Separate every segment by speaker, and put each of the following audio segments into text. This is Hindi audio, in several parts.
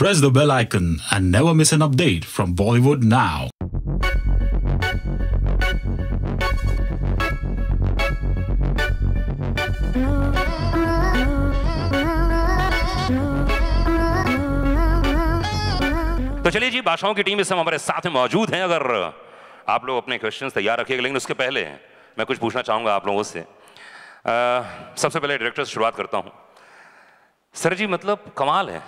Speaker 1: Press the bell icon and never miss an update from
Speaker 2: Bollywood Now.
Speaker 3: तो चलिए जी भाषाओं की टीम इस समय हमारे साथ में मौजूद है अगर आप लोग अपने क्वेश्चंस तैयार रखिएगा लेकिन उसके पहले मैं कुछ पूछना चाहूंगा आप लोगों से आ, सबसे पहले डायरेक्टर से शुरुआत करता हूं सर जी मतलब कमाल है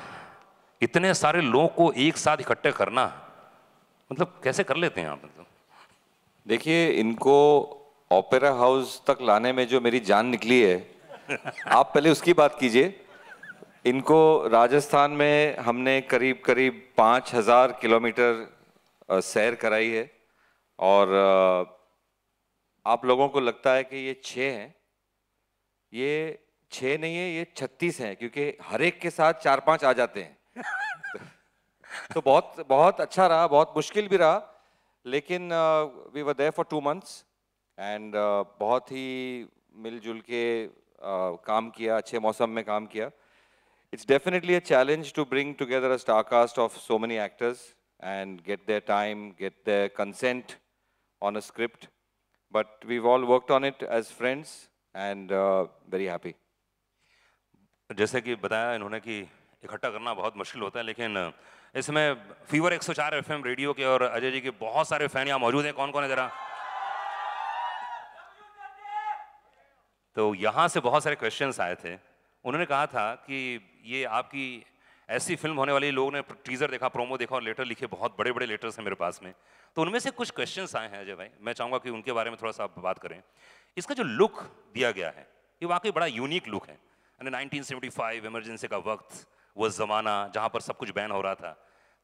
Speaker 3: इतने सारे लोगों को एक साथ इकट्ठे करना मतलब कैसे कर लेते हैं आप मतलब देखिए इनको ओपेरा
Speaker 1: हाउस तक लाने में जो मेरी जान निकली है आप पहले उसकी बात कीजिए इनको राजस्थान में हमने करीब करीब पाँच हज़ार किलोमीटर सैर कराई है और आप लोगों को लगता है कि ये छः हैं ये छः नहीं है ये छत्तीस हैं क्योंकि हर एक के साथ चार पांच आ जाते हैं तो बहुत बहुत अच्छा रहा बहुत मुश्किल भी रहा लेकिन we were there for two months and बहुत ही मिलजुल के uh, काम किया अच्छे मौसम में काम किया it's definitely a challenge to bring together a star cast of so many actors and get their time get their consent on a script but we all worked
Speaker 3: on it as friends and very happy जैसे कि बताया इन्होंने कि इकट्ठा करना बहुत मुश्किल होता है लेकिन इसमें फीवर 104 सौ रेडियो के और अजय जी के बहुत सारे फैन यहाँ मौजूद हैं कौन कौन है ज़रा तो यहाँ से बहुत सारे क्वेश्चंस आए थे उन्होंने कहा था कि ये आपकी ऐसी फिल्म होने वाली लोगों ने टीजर देखा प्रोमो देखा और लेटर लिखे बहुत बड़े बड़े लेटर्स हैं मेरे पास में तो उनमें से कुछ क्वेश्चन आए हैं अजय भाई मैं चाहूँगा कि उनके बारे में थोड़ा सा बात करें इसका जो लुक दिया गया है ये वाकई बड़ा यूनिक लुक है यानी 1975 इमरजेंसी का वक्त वो ज़माना जहाँ पर सब कुछ बैन हो रहा था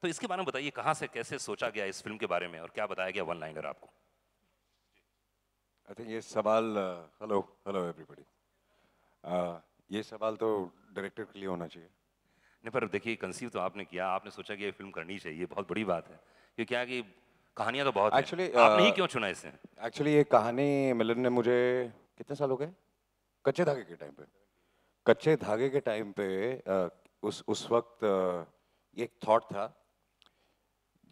Speaker 3: तो इसके बारे में बताइए कहाँ से कैसे सोचा गया इस फिल्म के बारे में और क्या बताया गया वन लाइनर आपको
Speaker 2: आई थिंक ये सवाल हेलो हेलो एवरीबॉडी ये सवाल तो डायरेक्टर के लिए होना चाहिए
Speaker 3: नहीं पर देखिए कंसीव तो आपने किया आपने सोचा कि ये फिल्म करनी चाहिए बहुत बड़ी बात है क्योंकि क्या कि कहानियाँ तो बहुत एक्चुअली आपने ही uh, क्यों चुना इसे
Speaker 2: एक्चुअली ये कहानी मिलन ने मुझे कितने साल हो गए कच्चे धागे के टाइम पे कच्चे धागे के टाइम पे uh, उस उस वक्त एक थॉट था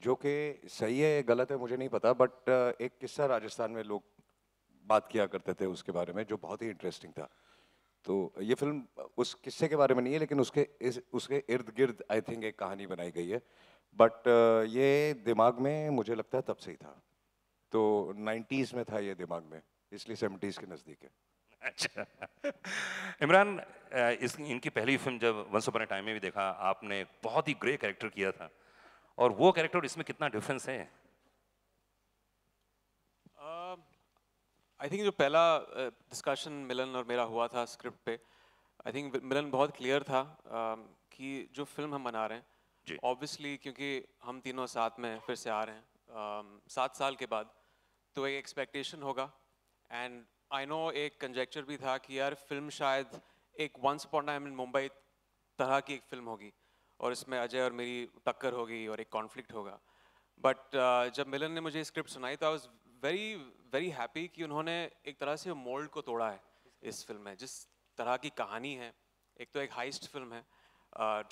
Speaker 2: जो कि सही है गलत है मुझे नहीं पता बट एक किस्सा राजस्थान में लोग बात किया करते थे उसके बारे में जो बहुत ही इंटरेस्टिंग था तो ये फिल्म उस किस्से के बारे में नहीं है लेकिन उसके इस उसके इर्द गिर्द आई थिंक एक कहानी बनाई गई है बट ये दिमाग में मुझे लगता है तब से ही था तो 90s में था ये दिमाग में इसलिए 70s के नज़दीक है अच्छा इमरान इस इनकी पहली फिल्म
Speaker 3: जब वंस अपॉन टाइम में भी देखा आपने बहुत ही ग्रे कैरेक्टर किया था और वो कैरेक्टर इसमें कितना डिफरेंस है आई थिंक जो
Speaker 4: पहला डिस्कशन मिलन और मेरा हुआ था स्क्रिप्ट पे आई थिंक मिलन बहुत क्लियर था कि जो फिल्म हम बना रहे हैं ऑब्वियसली क्योंकि हम तीनों साथ में फिर से आ रहे हैं सात साल के बाद तो एक एक्सपेक्टेशन होगा एंड आई नो एक कंजेक्चर भी था कि यार फिल्म शायद एक once upon time in Mumbai तरह की एक फिल्म होगी और इसमें अजय और मेरी टक्कर होगी और एक कॉन्फ्लिक्ट होगा बट uh, जब मिलन ने मुझे स्क्रिप्ट सुनाई तो I was very very happy कि उन्होंने एक तरह से मोल्ड को तोड़ा है इस फिल्म में जिस तरह की कहानी है एक तो एक हाइस्ट फिल्म है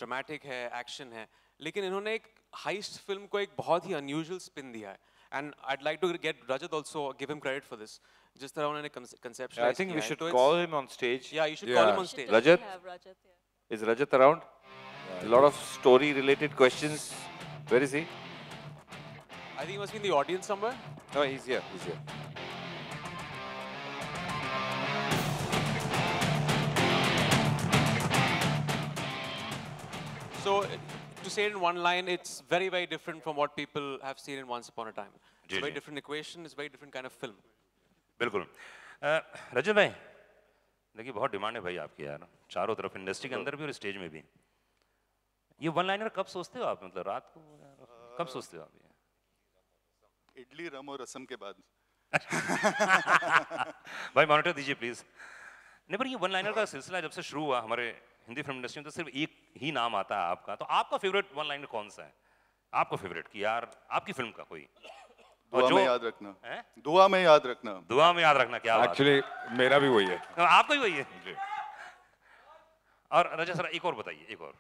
Speaker 4: ड्रामेटिक uh, है एक्शन है लेकिन इन्होंने एक हाइस्ट फिल्म को एक बहुत ही अनयूजल स्पिन दिया है and I'd like to get Rajat also give him credit for this just around in a yeah, I think we should call him on stage. Yeah, you should yeah. call him on stage. Rajat?
Speaker 1: Rajat is Rajat around? a lot of story-related questions. Where is he?
Speaker 4: I think he must be in the audience somewhere. No, he's here. He's here. So, to say it in one line, it's very, very different from what people have seen in Once Upon a Time. It's a very different equation. It's a very different kind of film.
Speaker 3: बिल्कुल रजत भाई देखिए बहुत डिमांड है भाई आपकी यार चारों तरफ इंडस्ट्री के अंदर भी और स्टेज में भी ये वन लाइनर कब सोचते हो आप मतलब रात को कब सोचते हो आप
Speaker 5: इडली रम और रसम के बाद
Speaker 3: भाई मॉनिटर दीजिए प्लीज नहीं पर ये वन लाइनर का सिलसिला जब से शुरू हुआ हमारे हिंदी फिल्म इंडस्ट्री में तो सिर्फ एक ही नाम आता है आपका तो आपका फेवरेट वन लाइनर कौन सा है आपका फेवरेट कि यार आपकी फिल्म का कोई दुआ में याद रखना
Speaker 5: दुआ में याद रखना
Speaker 3: दुआ में याद रखना क्या एक्चुअली
Speaker 2: मेरा भी वही है हाँ,
Speaker 3: आपका भी वही है और रजा सर एक और बताइए एक और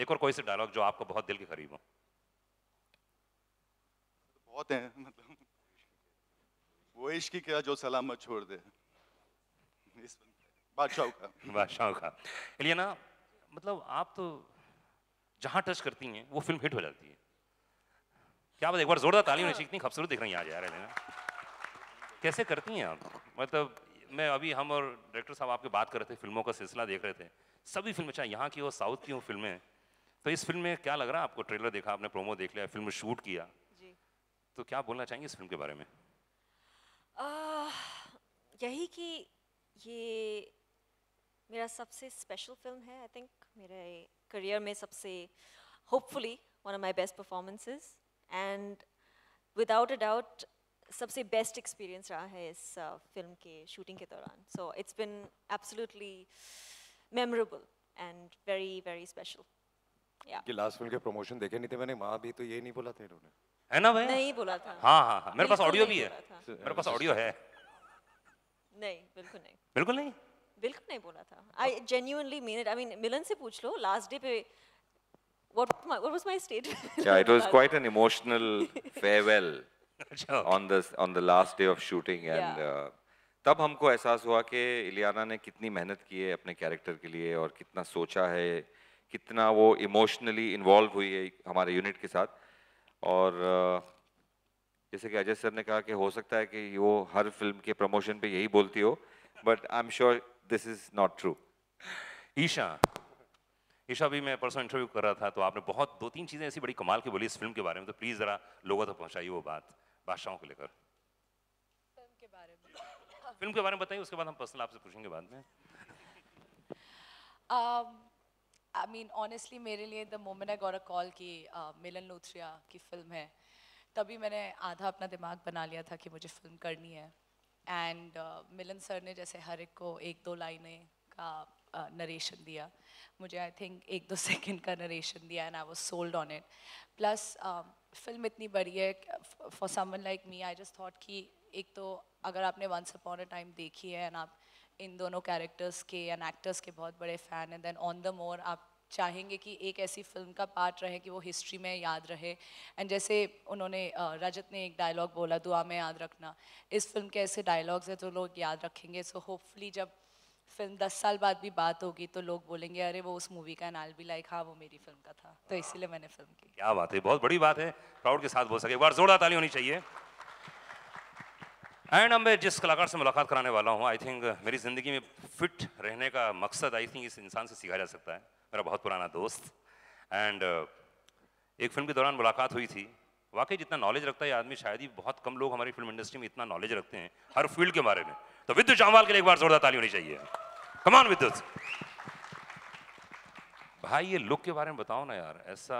Speaker 3: एक और कोई से डायलॉग जो आपको बहुत दिल के करीब हो
Speaker 5: बहुत है मतलब वो इश्क क्या जो सलामत छोड़ दे बादशाह का बादशाह का
Speaker 3: ना मतलब आप तो जहाँ टच करती हैं वो फिल्म हिट हो जाती है क्या बात एक बार जोरदार ताली होनी चाहिए इतनी खूबसूरत दिख रही हैं आज यार लेना कैसे करती हैं आप मतलब मैं अभी हम और डायरेक्टर साहब आपके बात कर रहे थे फिल्मों का सिलसिला देख रहे थे सभी फिल्में चाहे यहाँ की हो साउथ की हो फिल्में तो इस फिल्म में क्या लग रहा है आपको ट्रेलर देखा आपने प्रोमो देख लिया फिल्म शूट किया जी तो क्या बोलना चाहेंगे इस फिल्म के बारे में
Speaker 6: आ, यही कि ये मेरा सबसे स्पेशल फिल्म है आई थिंक मेरे करियर में सबसे hopefully one of my best performances and without a doubt सबसे बेस्ट एक्सपीरियंस रहा है इस फिल्म uh, के शूटिंग के दौरान so it's been absolutely memorable and very very special कि
Speaker 2: लास्ट फिल्म के प्रमोशन देखे नहीं थे मैंने वहाँ भी तो ये नहीं बोला था इन्होंने है ना भाई नहीं बोला था हाँ हाँ हा, मेरे पास ऑडियो भी है मेरे पास ऑडियो है
Speaker 6: नहीं बिल्कुल नहीं बिल्कुल नहीं बिल्कुल नहीं बोला था I genuinely mean it I mean Milan से पूछ लो लास्ट डे पे what, my, what was my statement? yeah, it was quite an
Speaker 3: emotional
Speaker 1: farewell अच्छा। on the on the last day of shooting and yeah. uh, तब हमको एहसास हुआ कि इलियाना ने कितनी मेहनत की है अपने कैरेक्टर के लिए और कितना सोचा है कितना वो इमोशनली इन्वॉल्व हुई है हमारे यूनिट के साथ और uh, जैसे कि अजय सर ने कहा कि हो सकता है कि वो हर फिल्म के प्रमोशन पे यही बोलती
Speaker 3: हो but I am sure this is not true Isha Isha भी मैं परसों इंटरव्यू कर रहा था तो आपने बहुत दो तीन चीज़ें ऐसी बड़ी कमाल की बोली इस फिल्म के बारे में तो प्लीज़ ज़रा लोगों तक पहुँचाइए वो बात बादशाहों को लेकर
Speaker 7: फिल्म के बारे में
Speaker 3: फिल्म के बारे में बताइए उसके बाद हम पर्सनल आपसे पूछेंगे बाद में
Speaker 7: आई मीन ऑनेस्टली मेरे लिए the moment I got call की मिलन लोथरिया की फिल्म है तभी मैंने आधा अपना दिमाग बना लिया था कि मुझे फिल्म करनी है एंड uh, मिलन सर ने जैसे हर एक को एक दो लाइनें का नरेशन दिया मुझे आई थिंक एक दो सेकंड का नरेशन दिया and I was sold on it plus film इतनी बड़ी है for someone like me I just thought कि एक तो अगर आपने वंस अपॉन अ टाइम देखी है एंड आप इन दोनों कैरेक्टर्स के एंड एक्टर्स के बहुत बड़े फ़ैन हैं देन ऑन द मोर आप चाहेंगे कि एक ऐसी फिल्म का पार्ट रहे कि वो हिस्ट्री में याद रहे एंड जैसे उन्होंने रजत ने एक डायलॉग बोला दुआ में याद रखना इस फिल्म के ऐसे डायलॉग्स हैं तो लोग याद रखेंगे सो so होपफुली जब फिल्म दस साल बाद भी बात होगी तो लोग बोलेंगे अरे वो उस मूवी का नाल भी लाइक हाँ वो मेरी फिल्म का था तो हाँ। इसीलिए मैंने फिल्म
Speaker 3: की क्या बात है बहुत बड़ी बात है प्राउड के साथ बोल सके एक बार जोरदार ताली होनी चाहिए एंड अब मैं जिस कलाकार से मुलाकात कराने वाला हूँ आई थिंक मेरी ज़िंदगी में फिट रहने का मकसद आई थिंक इस इंसान से सीखा जा सकता है मेरा बहुत पुराना दोस्त एंड एक फिल्म के दौरान मुलाकात हुई थी वाकई जितना नॉलेज रखता है आदमी शायद ही बहुत कम लोग हमारी फिल्म इंडस्ट्री में इतना नॉलेज रखते हैं हर फील्ड के बारे में तो विद्युत जामवाल के लिए एक बार जोरदार ताली होनी चाहिए कमान विद्युत भाई ये लुक के बारे में बताओ ना यार ऐसा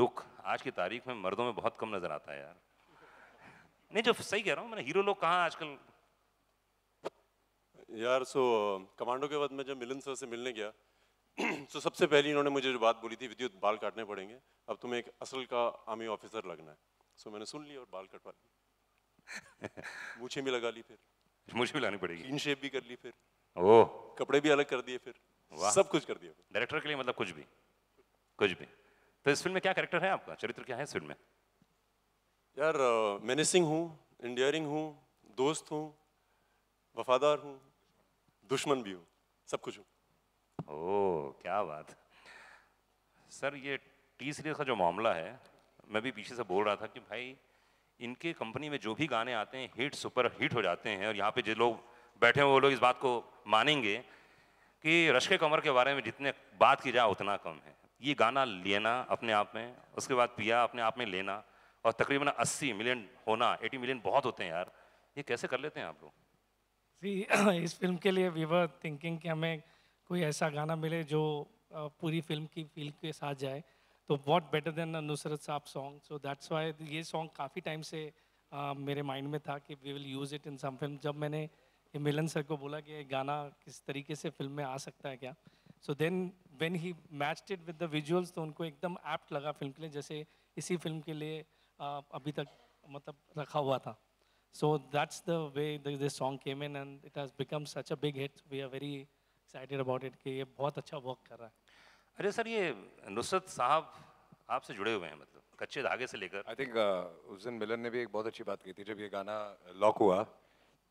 Speaker 3: लुक आज की तारीख में मर्दों में बहुत कम नजर आता है यार नहीं जो सही कह रहा हूँ मैंने हीरो लोग कहाँ आजकल
Speaker 5: यार सो कमांडो के बाद मैं जब मिलन सर से मिलने गया सो तो सबसे पहले इन्होंने मुझे जो बात बोली थी विद्युत बाल काटने पड़ेंगे अब तुम्हें एक असल का आर्मी ऑफिसर लगना है सो मैंने सुन लिया और बाल कटवा लिए मुझे भी लगा ली फिर
Speaker 3: मुझे भी लानी पड़ेगी
Speaker 5: इन शेप भी कर ली फिर ओ कपड़े भी अलग कर दिए फिर
Speaker 3: वाह सब कुछ कर दिया
Speaker 5: डायरेक्टर के लिए मतलब
Speaker 3: कुछ भी कुछ भी तो इस फिल्म में क्या करेक्टर है आपका चरित्र क्या है इस फिल्म में
Speaker 5: यार मैनेसिंग हूँ इंडियरिंग हूँ दोस्त हूँ वफादार हूँ दुश्मन भी हूँ सब कुछ हूँ ओ क्या बात
Speaker 3: सर ये टी सीरीज का जो मामला है मैं भी पीछे से बोल रहा था कि भाई इनके कंपनी में जो भी गाने आते हैं हिट सुपर हिट हो जाते हैं और यहाँ पे जो लोग बैठे हैं वो लोग इस बात को मानेंगे कि रश्के कमर के बारे में जितने बात की जाए उतना कम है ये गाना लेना अपने आप में उसके बाद पिया अपने आप में लेना और तकरीबन 80 मिलियन होना 80 मिलियन बहुत होते हैं यार ये कैसे कर लेते हैं आप
Speaker 8: लोग इस फिल्म के लिए वी वर थिंकिंग कि हमें कोई ऐसा गाना मिले जो पूरी फिल्म की फील के साथ जाए तो वॉट बेटर देन नुसरत साहब सॉन्ग सो दैट्स वाई ये सॉन्ग काफ़ी टाइम से uh, मेरे माइंड में था कि we will use it in some film जब मैंने मिलन सर को बोला कि गाना किस तरीके से फिल्म में आ सकता है क्या so then when he matched it with the visuals तो उनको एकदम ऐप्ट लगा फिल्म के लिए जैसे इसी फिल्म के लिए uh, अभी तक मतलब रखा हुआ था so that's the way this song came in and it has become such a big hit we are very excited about it कि ये बहुत अच्छा वर्क कर रहा है
Speaker 3: अरे सर ये नुसरत साहब आपसे जुड़े हुए हैं मतलब कच्चे धागे से लेकर आई थिंक uh,
Speaker 2: उस दिन मिलन ने भी एक बहुत अच्छी बात की थी जब ये गाना लॉक हुआ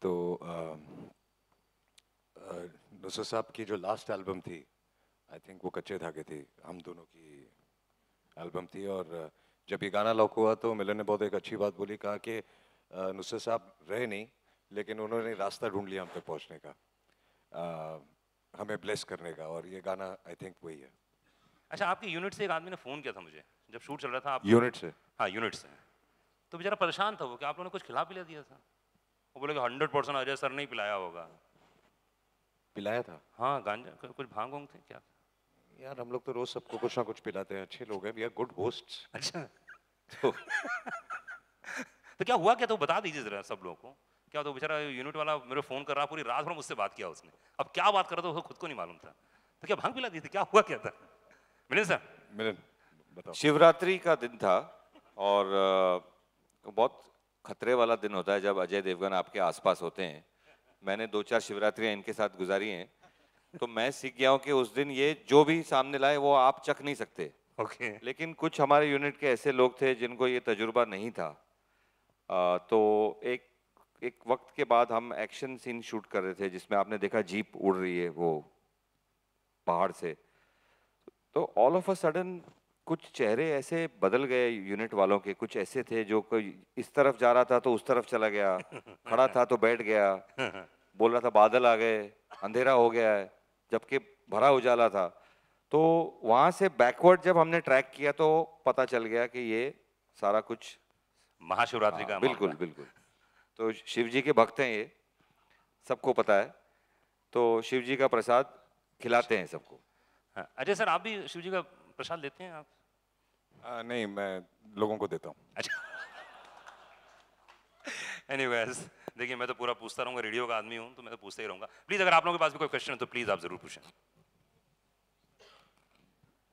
Speaker 2: तो uh, uh, नुसरत साहब की जो लास्ट एल्बम थी आई थिंक वो कच्चे धागे थी हम दोनों की एल्बम थी और uh, जब ये गाना लॉक हुआ तो मिलन ने बहुत एक अच्छी बात बोली कहा कि नुसरत साहब रहे नहीं लेकिन उन्होंने रास्ता ढूंढ लिया हम तक पहुँचने का आ, हमें ब्लेस करने का और ये गाना आई थिंक वही है
Speaker 3: अच्छा आपके यूनिट से एक आदमी ने फ़ोन किया था मुझे जब शूट चल रहा था आप
Speaker 2: यूनिट से हाँ यूनिट से
Speaker 3: तो बेचारा परेशान था वो कि आप लोगों ने कुछ खिला पिला दिया था वो बोले कि हंड्रेड परसेंट अजय सर नहीं पिलाया होगा पिलाया था हाँ गांजा कुछ भांग वांग थे क्या
Speaker 2: यार हम लोग तो रोज़ सबको कुछ ना कुछ पिलाते हैं अच्छे लोग हैं वी आर गुड होस्ट अच्छा तो तो क्या हुआ क्या तो बता दीजिए ज़रा सब लोगों को
Speaker 3: क्या तो बेचारा यूनिट वाला मेरे फ़ोन कर रहा पूरी रात भर मुझसे बात किया उसने अब क्या बात कर रहा था उसको खुद को नहीं मालूम था तो क्या भांग पिला दी थी क्या हुआ क्या था मिलन सर मिलन
Speaker 1: बताओ शिवरात्रि का दिन था और बहुत खतरे वाला दिन होता है जब अजय देवगन आपके आसपास होते हैं मैंने दो चार शिवरात्रियाँ इनके साथ गुजारी हैं तो मैं सीख गया हूँ कि उस दिन ये जो भी सामने लाए वो आप चख नहीं सकते ओके okay. लेकिन कुछ हमारे यूनिट के ऐसे लोग थे जिनको ये तजुर्बा नहीं था आ, तो एक एक वक्त के बाद हम एक्शन सीन शूट कर रहे थे जिसमें आपने देखा जीप उड़ रही है वो पहाड़ से तो ऑल ऑफ अ सडन कुछ चेहरे ऐसे बदल गए यूनिट वालों के कुछ ऐसे थे जो कोई इस तरफ जा रहा था तो उस तरफ चला गया खड़ा था तो बैठ गया बोल रहा था बादल आ गए अंधेरा हो गया है जबकि भरा उजाला था तो वहाँ से बैकवर्ड जब हमने ट्रैक किया तो पता चल गया कि ये सारा कुछ महाशिवरात्रि का हाँ, बिल्कुल बिल्कुल तो शिव जी के भक्त हैं ये सबको पता है तो शिव जी का प्रसाद खिलाते हैं सबको
Speaker 3: अजय सर आप भी शिव जी का प्रसाद
Speaker 2: लेते हैं आप आ, नहीं मैं लोगों को देता हूँ अच्छा
Speaker 3: एनीवेज देखिए मैं तो पूरा पूछता रहूँगा रेडियो का आदमी हूँ तो मैं तो पूछता ही रहूँगा प्लीज़ अगर आप लोगों के पास भी कोई क्वेश्चन है तो प्लीज़ आप ज़रूर पूछें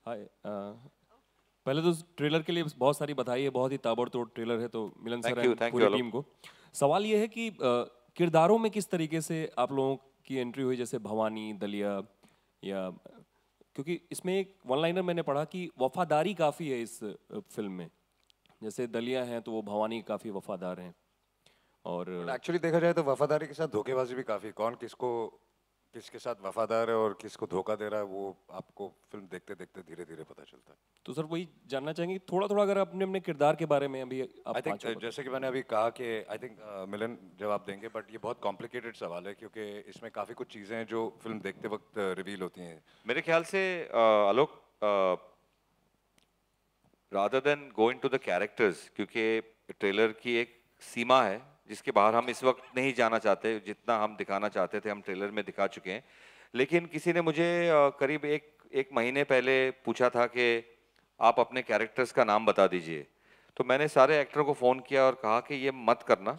Speaker 9: हाय पहले तो ट्रेलर के लिए बहुत सारी बधाई है बहुत ही ताबड़तोड़ ट्रेलर है तो मिलन सर पूरी टीम को सवाल ये है कि किरदारों में किस तरीके से आप लोगों की एंट्री हुई जैसे भवानी दलिया या क्योंकि इसमें एक वन लाइनर मैंने पढ़ा कि वफादारी काफ़ी है इस फिल्म में जैसे दलिया हैं तो वो भवानी
Speaker 2: काफ़ी वफादार हैं और एक्चुअली देखा जाए तो वफादारी के साथ धोखेबाजी भी काफ़ी कौन किसको किसके साथ वफादार है और किसको धोखा दे रहा है वो आपको फिल्म देखते देखते धीरे धीरे पता चलता है
Speaker 9: तो सर वही जानना चाहेंगे थोड़ा थोड़ा अगर अपने अपने किरदार के बारे में अभी आई थिंक
Speaker 2: जैसे कि मैंने अभी कहा कि आई थिंक uh, मिलन जवाब देंगे बट ये बहुत कॉम्प्लिकेटेड सवाल है क्योंकि इसमें काफ़ी कुछ चीज़ें हैं जो फिल्म देखते वक्त रिवील uh, होती हैं मेरे ख्याल से uh, Alok
Speaker 1: rather than going to the characters क्योंकि ट्रेलर की एक सीमा है जिसके बाहर हम इस वक्त नहीं जाना चाहते जितना हम दिखाना चाहते थे हम ट्रेलर में दिखा चुके हैं लेकिन किसी ने मुझे करीब एक एक महीने पहले पूछा था कि आप अपने कैरेक्टर्स का नाम बता दीजिए तो मैंने सारे एक्टर को फ़ोन किया और कहा कि ये मत करना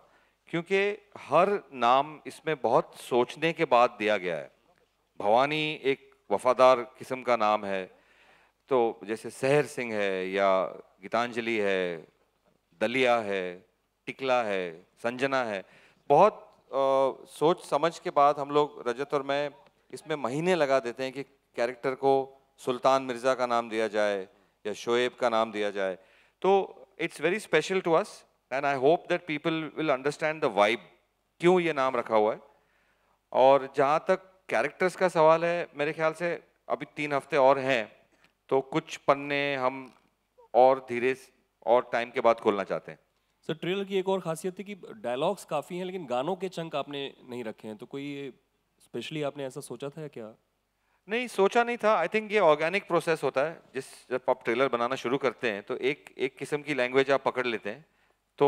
Speaker 1: क्योंकि हर नाम इसमें बहुत सोचने के बाद दिया गया है भवानी एक वफादार किस्म का नाम है तो जैसे सहर सिंह है या गीतांजलि है दलिया है टिकला है संजना है बहुत आ, सोच समझ के बाद हम लोग रजत और मैं इसमें महीने लगा देते हैं कि कैरेक्टर को सुल्तान मिर्ज़ा का नाम दिया जाए या शोएब का नाम दिया जाए तो it's very special to us and I hope that people will understand the vibe क्यों ये नाम रखा हुआ है और जहाँ तक कैरेक्टर्स का सवाल है मेरे ख्याल से अभी तीन हफ्ते और हैं तो कुछ पन्ने हम और धीरे और टाइम के बाद खोलना चाहते हैं
Speaker 9: सर ट्रेलर की एक और खासियत थी कि डायलॉग्स काफ़ी हैं लेकिन गानों के चंक आपने नहीं रखे हैं तो कोई स्पेशली आपने ऐसा सोचा था या क्या नहीं सोचा नहीं था आई थिंक ये ऑर्गेनिक प्रोसेस होता
Speaker 1: है जिस जब आप ट्रेलर बनाना शुरू करते हैं तो एक एक किस्म की लैंग्वेज आप पकड़ लेते हैं तो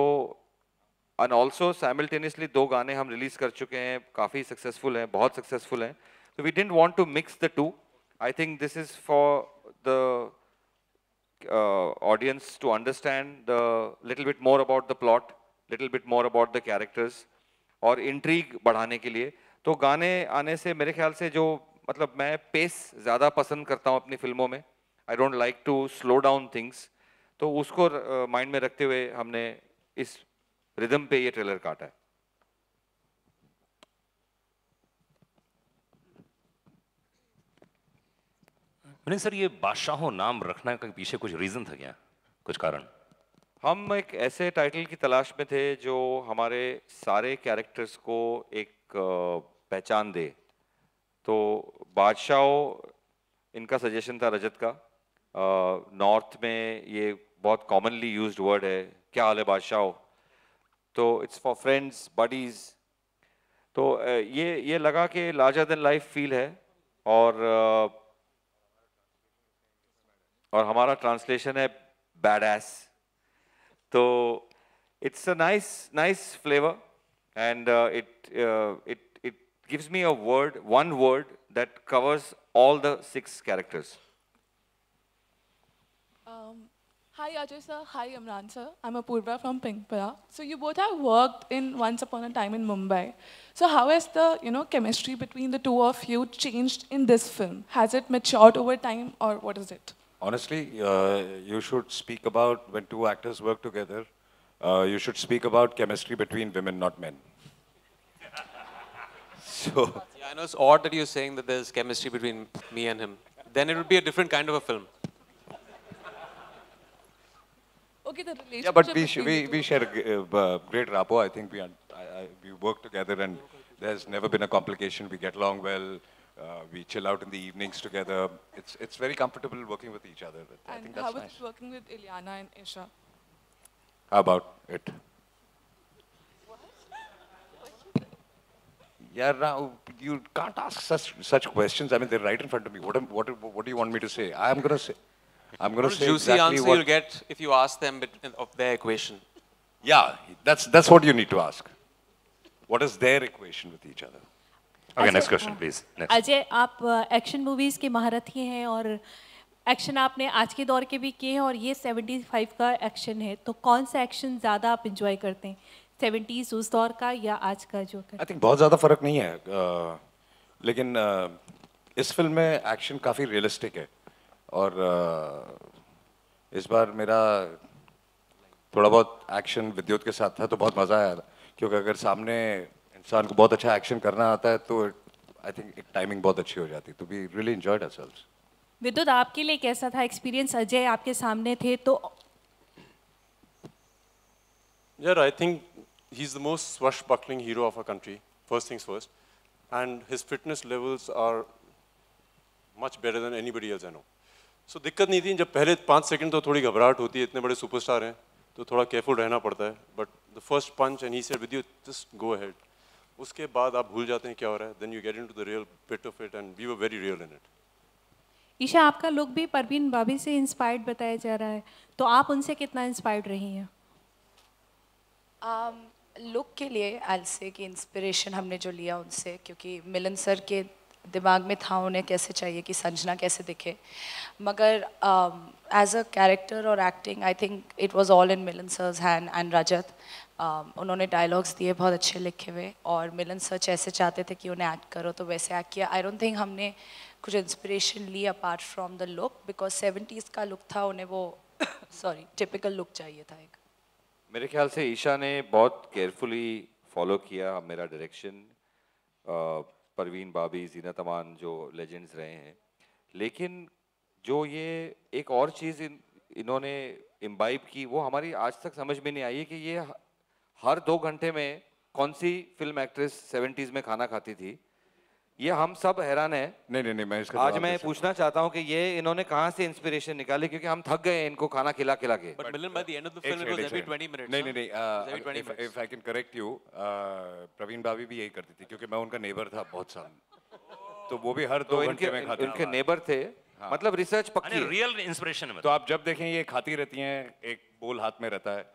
Speaker 1: एंड ऑल्सो साइमल्टेनियसली दो गाने हम रिलीज़ कर चुके हैं काफ़ी सक्सेसफुल हैं बहुत सक्सेसफुल हैं तो we don't want to mix the two I think this is for the Uh, audience to understand the little bit more about the plot, little bit more about the characters और इंट्रीग बढ़ाने के लिए तो गाने आने से मेरे ख्याल से जो मतलब मैं पेस ज़्यादा पसंद करता हूँ अपनी फिल्मों में I don't like to slow down things तो उसको माइंड uh, में रखते हुए हमने इस रिदम पे ये ट्रेलर काटा है
Speaker 3: मैंने सर ये बादशाहों नाम रखना के पीछे कुछ रीज़न था क्या कुछ कारण हम एक ऐसे टाइटल की
Speaker 1: तलाश में थे जो हमारे सारे कैरेक्टर्स को एक पहचान दे तो बादशाह इनका सजेशन था रजत का नॉर्थ में ये बहुत कॉमनली यूज वर्ड है क्या हाल है बादशाह तो इट्स फॉर फ्रेंड्स बडीज़ तो ये ये लगा कि लार्जर देन लाइफ फील है और और हमारा ट्रांसलेशन है बैड एस तो it's a nice nice flavour and it it it gives me a word one word that covers all the six characters.
Speaker 7: Um, hi Ajay sir, hi Imran sir. I'm Apurva from Pinkpara. So you both have worked in Once Upon a Time in Mumbai. So how has the you know chemistry between the two of you changed in this film? Has it matured over time or what is it?
Speaker 2: honestly, uh, you should speak about when two actors work together, uh, you should speak about chemistry between women, not men. so.
Speaker 4: Yeah, I know it's odd that you're saying that there's chemistry between me and him. Then it would be a different kind of a film.
Speaker 9: Okay, the relationship. Yeah, but we, sh we, we share
Speaker 2: a uh, great rapport. I think we, I, I, we work together and there's never been a complication. We get along well. Uh, we chill out in the evenings together. It's, it's very comfortable working with each other. And I think that's how nice.
Speaker 7: working with Ilyana and Isha?
Speaker 2: How about it? Yeah, now you can't ask such such questions. I mean, they're right in front of me. What am, what what do you want me to say? I'm gonna say, I'm gonna say juicy exactly answer you'll
Speaker 4: get if you ask them uh, of their equation.
Speaker 2: Yeah, that's that's what you need to ask. What is their equation with each other? Okay next question please
Speaker 8: Ajay आप एक्शन मूवीज के महारथी हैं और एक्शन आपने आज के दौर के भी किए हैं और ये 75 का एक्शन है तो कौन सा एक्शन ज़्यादा आप इंजॉय करते हैं सेवेंटीज़ उस दौर का या आज का जो आई थिंक बहुत ज़्यादा
Speaker 2: फर्क नहीं है लेकिन इस फिल्म में एक्शन काफ़ी रियलिस्टिक है और इस बार मेरा थोड़ा बहुत एक्शन विद्युत के साथ था तो बहुत मज़ा आया क्योंकि अगर सामने इंसान को बहुत अच्छा एक्शन करना आता है तो आई थिंक एक टाइमिंग बहुत अच्छी हो जाती है तो वी रियली एंजॉयड ourselves
Speaker 8: विद्युत आपके लिए कैसा था एक्सपीरियंस अजय आपके सामने थे तो
Speaker 5: यार I think he is the most swashbuckling hero of a country first things first and his fitness levels are much better than anybody else I know so दिक्कत नहीं थी जब पहले पाँच सेकंड तो थोड़ी घबराहट होती है इतने बड़े सुपरस्टार हैं तो थोड़ा केयरफुल रहना पड़ता है but the first punch and he said with you just go ahead उसके बाद आप भूल जाते हैं क्या हो रहा है then you get into the real bit of it and we were very real in it
Speaker 8: Isha आपका लुक भी परवीन भाभी से इंस्पायर्ड बताया जा रहा है तो आप उनसे कितना इंस्पायर्ड रही हैं
Speaker 7: लुक um, के लिए आलसे की इंस्पिरेशन हमने जो लिया उनसे क्योंकि मिलन सर के दिमाग में था उन्हें कैसे चाहिए कि संजना कैसे दिखे मगर एज अ कैरेक्टर और acting I think it was all in Milan sir's hand and Rajat उन्होंने डायलॉग्स दिए बहुत अच्छे लिखे हुए और मिलन सर जैसे चाहते थे कि उन्हें एक्ट करो तो वैसे एक्ट किया आई डोंट थिंक हमने कुछ इंस्पिरेशन ली apart from the look because seventies का लुक था उन्हें वो सॉरी टिपिकल लुक चाहिए था एक
Speaker 1: मेरे ख्याल से ईशा ने बहुत केयरफुली फॉलो किया मेरा डायरेक्शन परवीन बाबी जीनत अमान जो लेजेंड्स रहे हैं लेकिन जो ये एक और चीज़ इन इन्होंने इम्बाइब की वो हमारी आज तक समझ में नहीं आई है कि ये हर दो घंटे में कौन सी फिल्म एक्ट्रेस सेवेंटीज़ में खाना खाती थी ये हम सब हैरान है
Speaker 2: नहीं नहीं नहीं मैं इसका
Speaker 1: आज मैं पूछना चाहता हूँ कि ये इन्होंने कहाँ से इंस्पिरेशन निकाली क्योंकि हम थक गए इनको खाना खिला खिला के but Milan by the end of the film it was every 20 minutes नहीं नहीं नहीं
Speaker 2: if I can correct you Praveen भाभी भी यही करती थी क्योंकि मैं उनका नेबर था बहुत साल तो वो भी हर तो दो घंटे में खाते उनके नेबर थे हाँ। मतलब रिसर्च पक्की रियल इंस्पिरेशन मतलब। तो आप जब देखें ये खाती रहती हैं एक बोल हाथ में रहता है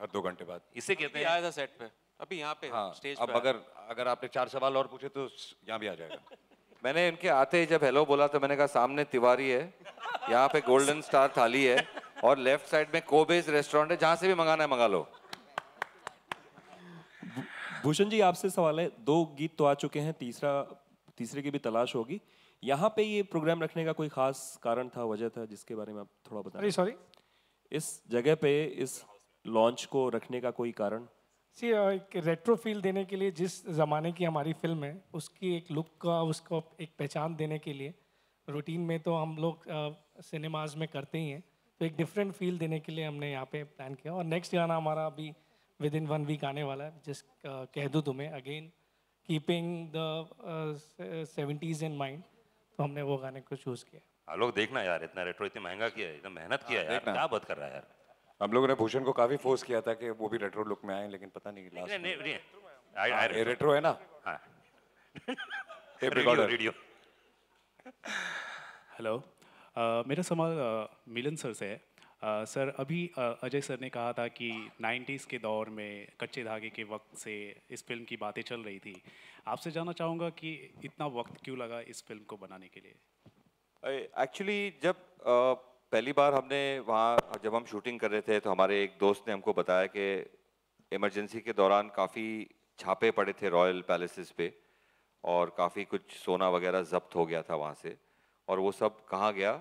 Speaker 2: हर दो घंटे बाद इसे कहते हैं आया था सेट पे अभी यहाँ पे हाँ, स्टेज अब पर अगर अगर आपने चार सवाल और पूछे तो यहाँ भी आ जाएगा
Speaker 1: मैंने इनके आते ही जब हेलो बोला तो मैंने कहा सामने तिवारी है यहाँ पे गोल्डन स्टार थाली है और लेफ्ट साइड में कोबेज रेस्टोरेंट है जहाँ से भी मंगाना है मंगा
Speaker 9: लो भूषण जी आपसे सवाल है दो गीत तो आ चुके हैं तीसरा तीसरे की भी तलाश होगी यहाँ पे ये प्रोग्राम रखने का कोई खास कारण था वजह था जिसके बारे में आप थोड़ा बता सॉरी इस जगह पे इस लॉन्च को रखने का कोई कारण
Speaker 8: सी uh, एक रेट्रो फील देने के लिए जिस ज़माने की हमारी फिल्म है उसकी एक लुक का उसको एक पहचान देने के लिए रूटीन में तो हम लोग सिनेमाज uh, में करते ही हैं तो एक डिफरेंट फील देने के लिए हमने यहाँ पे प्लान किया और नेक्स्ट गाना हमारा अभी विद इन वन वीक आने वाला है जिस uh, कह दूँ तुम्हें again keeping the seventies in mind तो हमने वो गाने को चूज़ किया
Speaker 3: हाँ, लोग देखना यार इतना रेट्रो इतना महंगा किया है इतना मेहनत किया हाँ, यार क्या बात कर रहा है यार
Speaker 2: हम लोगों ने भूषण को काफी फोर्स किया था कि वो भी रेट्रो लुक में आए लेकिन पता नहीं लास्ट नहीं रेट्रो हाँ, है ना
Speaker 3: रेडियो
Speaker 2: हाँ। हेलो uh,
Speaker 8: मेरा सवाल uh, मिलन सर से है सर uh, अभी uh, अजय सर ने कहा था कि 90s के दौर में कच्चे धागे के वक्त से इस फिल्म की बातें चल रही थी आपसे जानना चाहूँगा कि इतना वक्त क्यों लगा इस फिल्म को बनाने के
Speaker 1: लिए एक्चुअली जब uh, पहली बार हमने वहाँ जब हम शूटिंग कर रहे थे तो हमारे एक दोस्त ने हमको बताया कि इमरजेंसी के दौरान काफ़ी छापे पड़े थे रॉयल पैलेसेस पे और काफ़ी कुछ सोना वगैरह जब्त हो गया था वहाँ से और वो सब कहाँ गया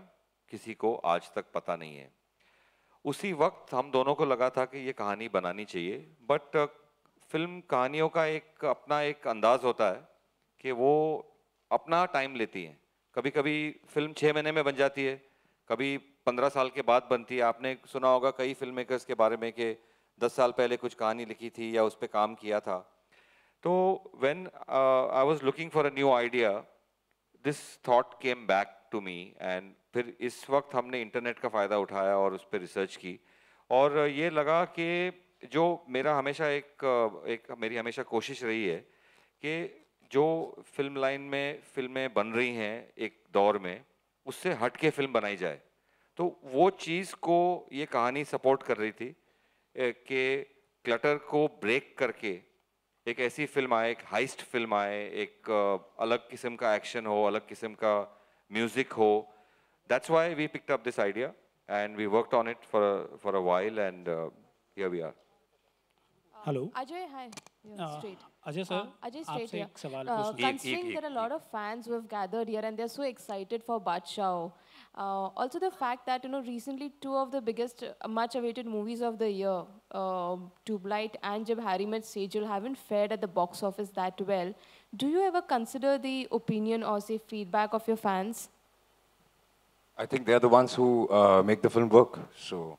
Speaker 1: किसी को आज तक पता नहीं है उसी वक्त हम दोनों को लगा था कि ये कहानी बनानी चाहिए बट फिल्म uh, कहानियों का एक अपना एक अंदाज़ होता है कि वो अपना टाइम लेती हैं कभी कभी फिल्म छः महीने में बन जाती है कभी पंद्रह साल के बाद बनती है आपने सुना होगा कई फिल्म मेकर्स के बारे में कि दस साल पहले कुछ कहानी लिखी थी या उस पर काम किया था तो when I was looking for a new idea this thought came back to me and फिर इस वक्त हमने इंटरनेट का फ़ायदा उठाया और उस पर रिसर्च की और ये लगा कि जो मेरा हमेशा एक uh, एक मेरी हमेशा कोशिश रही है कि जो फिल्म लाइन में फिल्में बन रही हैं एक दौर में उससे हट के फिल्म बनाई जाए तो वो चीज़ को ये कहानी सपोर्ट कर रही थी कि क्लटर को ब्रेक करके एक ऐसी फिल्म आए एक हाइस्ट फिल्म आए एक अलग किस्म का एक्शन हो अलग किस्म का म्यूजिक हो that's why we picked up this idea and we worked on it for for a while and here we are
Speaker 7: hello Ajay hi Ajay sir, uh, Ajay straight here. Uh, considering there are a lot of fans who have gathered here and they're so excited for Badshah Uh, also the fact that, you know, recently two of the biggest uh, much-awaited movies of the year, uh, um, Tube Light and Jab Harry Met Sejal, haven't fared at the box office that well. Do you ever consider the opinion or, say, feedback of your fans?
Speaker 2: I think they're the ones who uh, make the film work. So,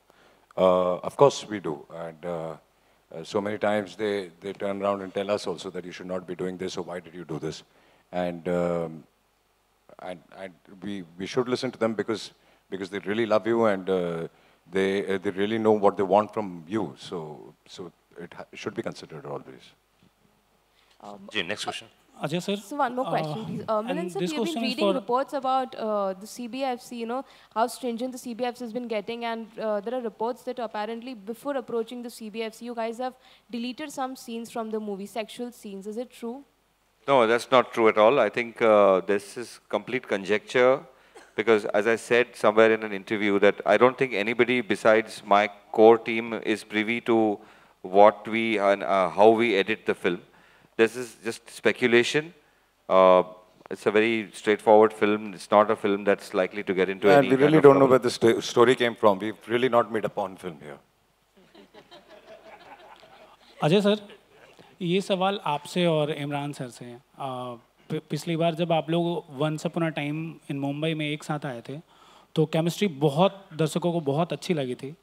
Speaker 2: uh, of course we do. And uh, uh, so many times they, they turn around and tell us also that you should not be doing this or why did you do this. And... Um, and, and we, we should listen to them because, because they really love you and uh, they, uh, they really know what they want from you. So, so it should be considered always. Um, Jim, next uh, question.
Speaker 8: Ajay sir. So one more uh, question, uh, please. sir, we have been
Speaker 7: reading reports about uh, the CBFC, you know, how stringent the CBFC has been getting and uh, there are reports that apparently before approaching the CBFC, you guys have deleted some scenes from the movie, sexual scenes. Is it true?
Speaker 1: No, that's not true at all. I think uh, this is complete conjecture because as I said somewhere in an interview that I don't think anybody besides my core team is privy to what we and uh, how we edit the film. This is just speculation. Uh, it's a very straightforward film. It's not a film that's likely to get into and we really don't know where the
Speaker 2: story came from. We've really not made a porn film here.
Speaker 8: Ajay sir, ये सवाल आपसे और इमरान सर से है पिछली बार जब आप लोग once upon time in Mumbai में एक साथ आए थे तो केमिस्ट्री बहुत दर्शकों को बहुत अच्छी लगी थी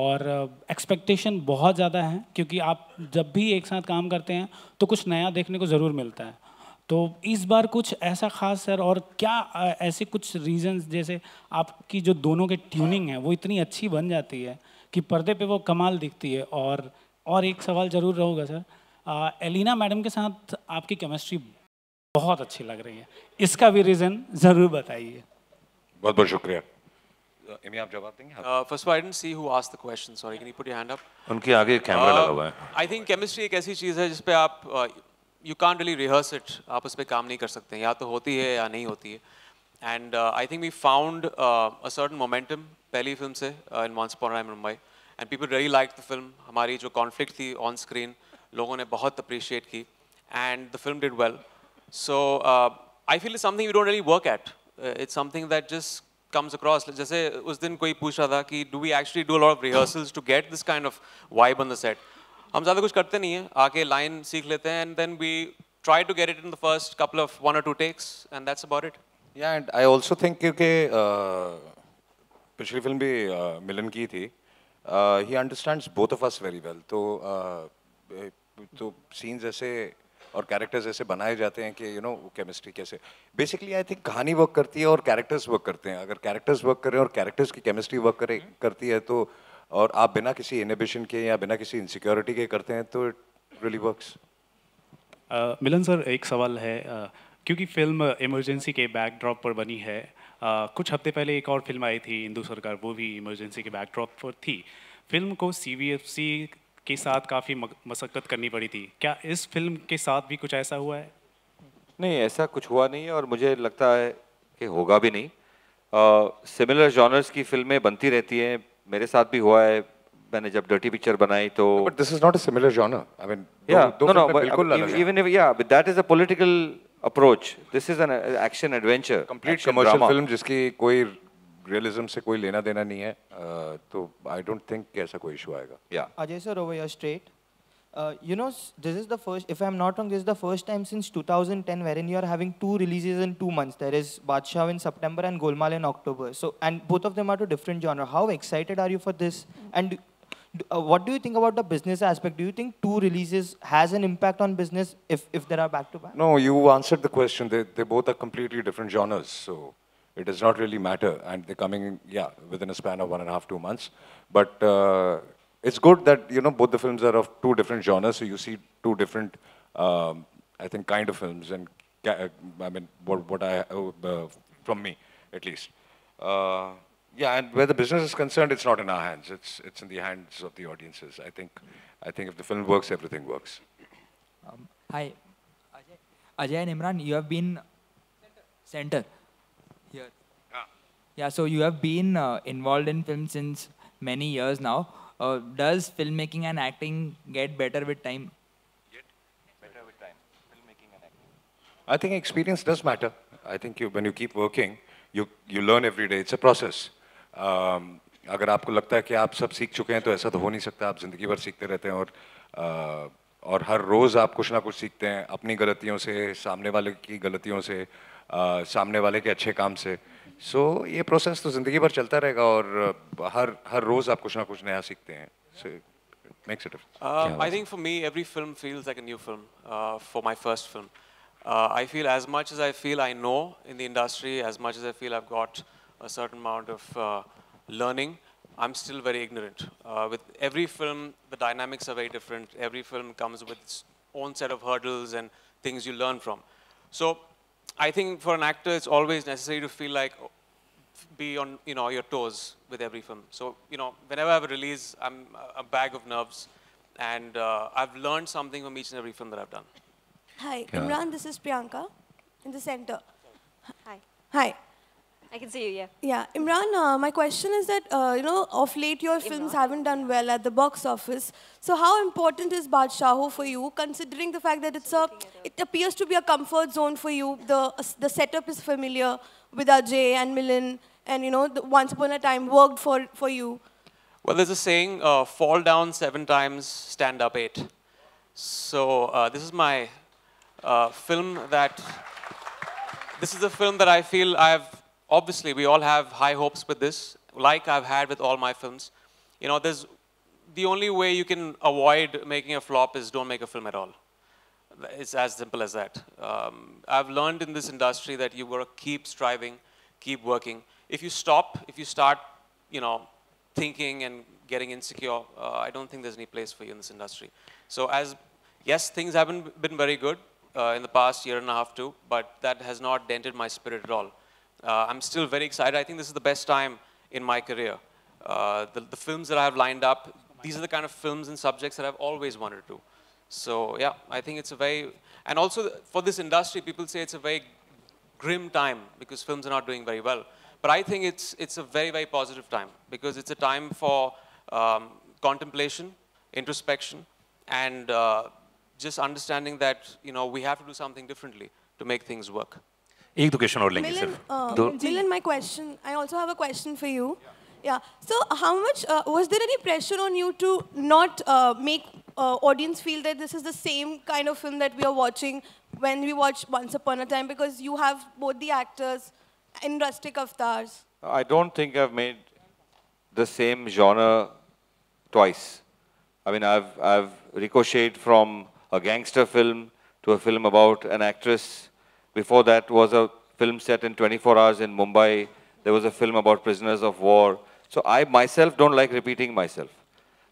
Speaker 8: और एक्सपेक्टेशन बहुत ज़्यादा है क्योंकि आप जब भी एक साथ काम करते हैं तो कुछ नया देखने को ज़रूर मिलता है तो इस बार कुछ ऐसा खास सर और क्या ऐसे कुछ रीजंस जैसे आपकी जो दोनों के ट्यूनिंग है वो इतनी अच्छी बन जाती है कि पर्दे पे वो कमाल दिखती है और और एक सवाल ज़रूर रहूँगा सर एलिना मैडम के साथ आपकी केमिस्ट्री बहुत अच्छी लग रही है इसका भी रीजन जरूर बताइए
Speaker 2: बहुत बहुत शुक्रिया
Speaker 4: या तो होती है या नहीं होती है and I think we found momentum पहली फिल्म से Mumbai and people really like the film हमारी जो कॉन्फ्लिक्ट थी ऑन स्क्रीन लोगों ने बहुत अप्रिशिएट की and the film did well so I feel is something you don't really work at it's something that just comes across जैसे उस दिन कोई पूछ रहा था कि do we actually do lot of rehearsals to get this kind of vibe on the set हम ज़्यादा कुछ करते नहीं हैं आके लाइन सीख लेते हैं and then we try to get it in the first couple of one और two takes and that's about it
Speaker 2: yeah and I also think क्योंकि uh, पिछली फिल्म भी uh, मिलन की थी, ही uh, understands both of us very well तो तो सीन्स ऐसे और कैरेक्टर्स ऐसे बनाए जाते हैं कि यू नो केमिस्ट्री कैसे बेसिकली आई थिंक कहानी वर्क करती है और कैरेक्टर्स वर्क करते हैं अगर कैरेक्टर्स वर्क करें और कैरेक्टर्स की केमिस्ट्री वर्क करे हम्म। करती है तो और आप बिना किसी इनिबिशन के या बिना किसी इनसिक्योरिटी के करते हैं तो it really work Milan sir एक सवाल है
Speaker 8: uh, क्योंकि फिल्म इमरजेंसी के बैकड्रॉप पर बनी है uh, कुछ हफ्ते पहले एक और फिल्म आई थी हिंदू सरकार वो भी इमरजेंसी के बैकड्रॉप पर थी फिल्म को सी के साथ काफ़ी मशक्क़त करनी पड़ी थी क्या इस फिल्म के साथ भी कुछ ऐसा हुआ है
Speaker 1: नहीं ऐसा कुछ हुआ नहीं है और मुझे लगता है कि होगा भी नहीं सिमिलर uh, जॉनर्स की फिल्में बनती रहती हैं मेरे साथ भी हुआ है मैंने जब डर्टी पिक्चर बनाई तो but
Speaker 2: this is not a similar genre I mean yeah no no बिल्कुल
Speaker 1: even if yeah but that is a political approach this is an action
Speaker 2: adventure complete commercial film जिसकी कोई रियलिज्म से कोई लेना देना नहीं है तो आई डोंट थिंक ऐसा कोई इशू आएगा या
Speaker 6: Ajay sir over your straight you know this is the first if i'm not wrong this is the first time since 2010
Speaker 1: wherein you are having two releases in two months there is Badshah in September and Golmaal in October so and both of them are to different genre how excited are you for this and uh, what do you think about the business aspect? Do you think two releases has an impact on business if, if there are back-to-back? -back?
Speaker 2: No, you answered the question. They, they both are completely different genres. So it does not really matter. And they're coming, yeah, within a span of one and a half, two months. But uh, it's good that, you know, both the films are of two different genres. So you see two different, um, I think, kind of films. And uh, I mean, what, what I, uh, uh, from me, at least. Uh, yeah, and where the business is concerned, it's not in our hands. It's, it's in the hands of the audiences. I think, I think if the film works, everything works.
Speaker 6: Um, hi. Ajay, Ajay and Imran, you have been center. here. Yeah. Yeah, so you have been uh, involved in film since many years now. Uh, does filmmaking and acting get better with time? Get Better with time. Filmmaking and
Speaker 2: acting. I think experience does matter. I think you, when you keep working, you, you learn every day. It's a process. Um, अगर आपको लगता है कि आप सब सीख चुके हैं तो ऐसा तो हो नहीं सकता आप ज़िंदगी भर सीखते रहते हैं और आ, और हर रोज़ आप कुछ ना कुछ सीखते हैं अपनी गलतियों से सामने वाले की गलतियों से सामने वाले के अच्छे काम से सो so, ये प्रोसेस तो ज़िंदगी भर चलता रहेगा और हर हर रोज़ आप कुछ ना कुछ नया सीखते हैं so, makes a difference. Um, I
Speaker 4: think for me, every film feels like a new film uh, for my first film. Uh, I feel as much as I feel I know in the industry, as much as I feel I've got a certain amount of uh, learning, I'm still very ignorant. Uh, with every film, the dynamics are very different. Every film comes with its own set of hurdles and things you learn from. So I think for an actor, it's always necessary to feel like, oh, be on you know your toes with every film. So you know, whenever I have a release, I'm a bag of nerves, and uh, I've learned something from each and every film that I've done.
Speaker 7: Hi, yeah. Imran. This is Priyanka, in the center. Hi. Hi. I can see you, yeah. Yeah, Imran, uh, my question is that, uh, you know, of late your Imran. films haven't done well at the box office. So how important is Badshaho for you, considering the fact that it's a, it appears to be a comfort zone for you. The, the setup is familiar with Ajay and Milan and, you know, Once Upon a Time worked for, for you.
Speaker 4: Well, there's a saying, uh, fall down seven times, stand up eight. So uh, this is my uh, film that, this is a film that I feel I've obviously, we all have high hopes with this, like I've had with all my films. You know, there's the only way you can avoid making a flop is don't make a film at all. It's as simple as that. Um, I've learned in this industry that you gotta keep striving, keep working. If you stop, if you start, you know, thinking and getting insecure, uh, I don't think there's any place for you in this industry. So as, yes, things haven't been very good uh, in the past year and a half too, but that has not dented my spirit at all. Uh, I'm still very excited. I think this is the best time in my career. Uh, the, the, films that I have lined up, these are the kind of films and subjects that I've always wanted to do. So yeah, I think it's a very, and also for this industry, people say it's a very grim time because films are not doing very well. But I think it's, it's a very, very positive time because it's a time for um, contemplation, introspection, and uh, just understanding that you know, we have to do something differently to make things work. एक दो क्वेश्चन और लेंगे sir
Speaker 2: Milan my question I also
Speaker 7: Yeah. So, how much uh, was there any pressure on you to not uh, make uh, audience feel that this is the same kind of film that we are watching when we watch Once Upon a Time because you have both the actors in rustic avatars?
Speaker 1: I don't think I've made the same genre twice. I mean, I've ricocheted from a gangster film to a film about an actress before that was a film set in 24 hours in Mumbai. There was a film about prisoners of war. So I myself don't like repeating myself.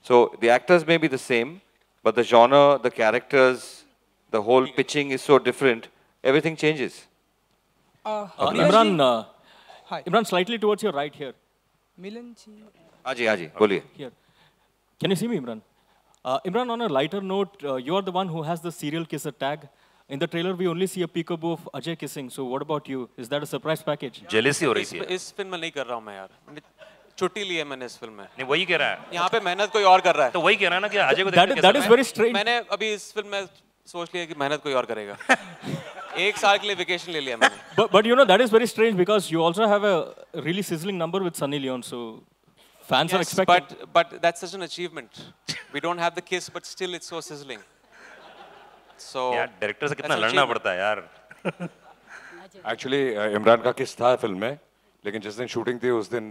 Speaker 1: So the actors may be the same, but the genre, the characters, the whole pitching is so different. Everything changes.
Speaker 6: Uh, okay. Imran, uh, Hi. Imran, slightly towards your right here.
Speaker 7: Milan ji.
Speaker 1: Aji, Aji, okay.
Speaker 6: Here. Can you see me, Imran? Uh, Imran, on a lighter note, uh, you are the one who has the serial kisser tag. In the trailer, we only see a peekaboo of Ajay kissing. So what about you? Is that a surprise package? Jealousy or is it?
Speaker 4: इस film, में नहीं कर रहा हूँ मैं यार. छुट्टी ली है मैंने इस फिल्म में नहीं वही कह रहा है यहाँ पे मेहनत कोई और कर रहा है तो वही कह रहा है ना कि अजय को दैट दैट इज मैंने अभी इस फिल्म में सोच लिया कि मेहनत कोई और करेगा एक साल के लिए वेकेशन ले लिया मैंने
Speaker 6: but you know that is very strange because you also have a really sizzling number with fans are expecting
Speaker 4: but but that's such an achievement we don't have the kiss but still it's so sizzling so यार डायरेक्टर से कितना लड़ना पड़ता है यार
Speaker 2: एक्चुअली इमरान का किस था फिल्म में लेकिन जिस दिन शूटिंग थी उस दिन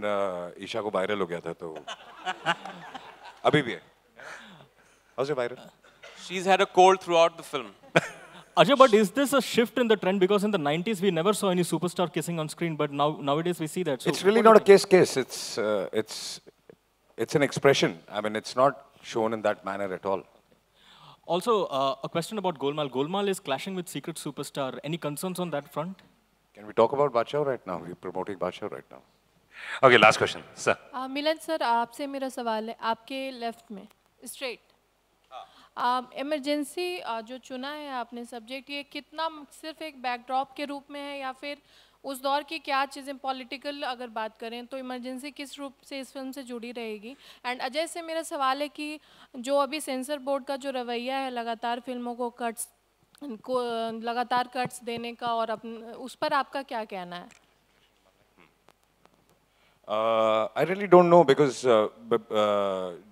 Speaker 2: ईशा को वायरल हो गया था तो अभी भी है how
Speaker 6: viral she is had a cold throughout the film Ajay, but is this a shift in the trend? Because in the 90s, we never saw any superstar kissing on screen, but now nowadays we see that. So it's really not a
Speaker 2: kiss kiss. It's, uh, it's, it's an expression. I mean, it's not shown in that manner at all.
Speaker 6: Also, uh, a question about Golmal. Golmal is clashing with Secret Superstar. Any concerns on that front?
Speaker 2: Can we talk about Badshah right now? We're promoting Badshah right now. Okay, last question,
Speaker 7: sir. Uh, Milan sir आपसे मेरा सवाल है आपके लेफ्ट में स्ट्रेट इमरजेंसी uh, uh, जो चुना है आपने सब्जेक्ट ये कितना सिर्फ एक बैकड्रॉप के रूप में है या फिर उस दौर की क्या चीज़ें पॉलिटिकल अगर बात करें तो इमरजेंसी किस रूप से इस फिल्म से जुड़ी रहेगी एंड अजय से मेरा सवाल है कि जो अभी सेंसर बोर्ड का जो रवैया है लगातार फिल्मों को कट्स को लगातार कट्स देने का और अपन, उस पर आपका क्या कहना है
Speaker 2: I really don't know because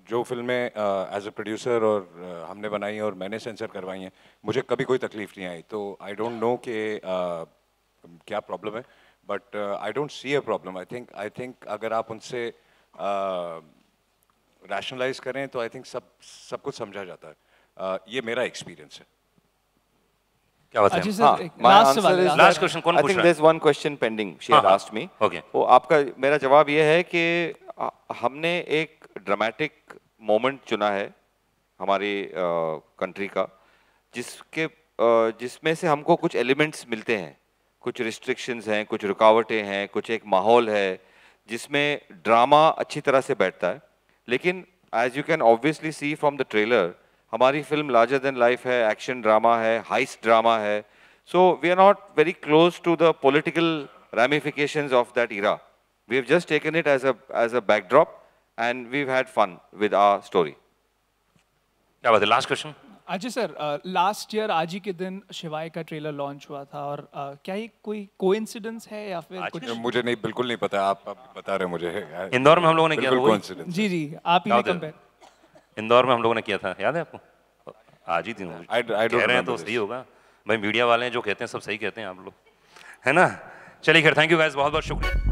Speaker 2: जो फिल्में एज अ प्रोड्यूसर और uh, हमने बनाई और मैंने सेंसर करवाई हैं मुझे कभी कोई तकलीफ नहीं आई तो आई डोंट नो कि uh, क्या प्रॉब्लम है but I don't see a problem I think I think अगर आप उनसे रैशनलाइज uh, करें तो आई थिंक सब सब कुछ समझा जाता है uh, ये मेरा एक्सपीरियंस है क्या बात है हाँ, हाँ,
Speaker 1: हाँ, आपका मेरा जवाब ये है कि हमने एक ड्रामेटिक मोमेंट चुना है हमारी कंट्री uh, का जिसके uh, जिसमें से हमको कुछ एलिमेंट्स मिलते हैं कुछ रिस्ट्रिक्शंस हैं कुछ रुकावटें हैं कुछ एक माहौल है जिसमें ड्रामा अच्छी तरह से बैठता है लेकिन as you can obviously see from the trailer हमारी फिल्म लार्जर देन लाइफ है एक्शन ड्रामा है हाइस्ट ड्रामा है so we are not very close to the political ramification of that era We have just taken it as a, as a backdrop and we've had fun with our story. Now,
Speaker 2: the last question.
Speaker 8: अच्छा सर लास्ट ईयर आज ही के दिन शिवाय का ट्रेलर लॉन्च हुआ था और uh, क्या ये कोई कोइंसिडेंस है या फिर कुछ
Speaker 2: मुझे नहीं बिल्कुल नहीं पता आप, आप बता रहे मुझे इंदौर में हम लोगों ने किया था जी जी आप ही कंपेयर इंदौर में हम लोगों ने किया था याद है
Speaker 3: आपको आज ही दिन कह रहे हैं तो सही होगा भाई मीडिया वाले जो कहते हैं सब सही कहते हैं आप लोग है ना चलिए खैर थैंक यू गैस बहुत बहुत शुक्रिया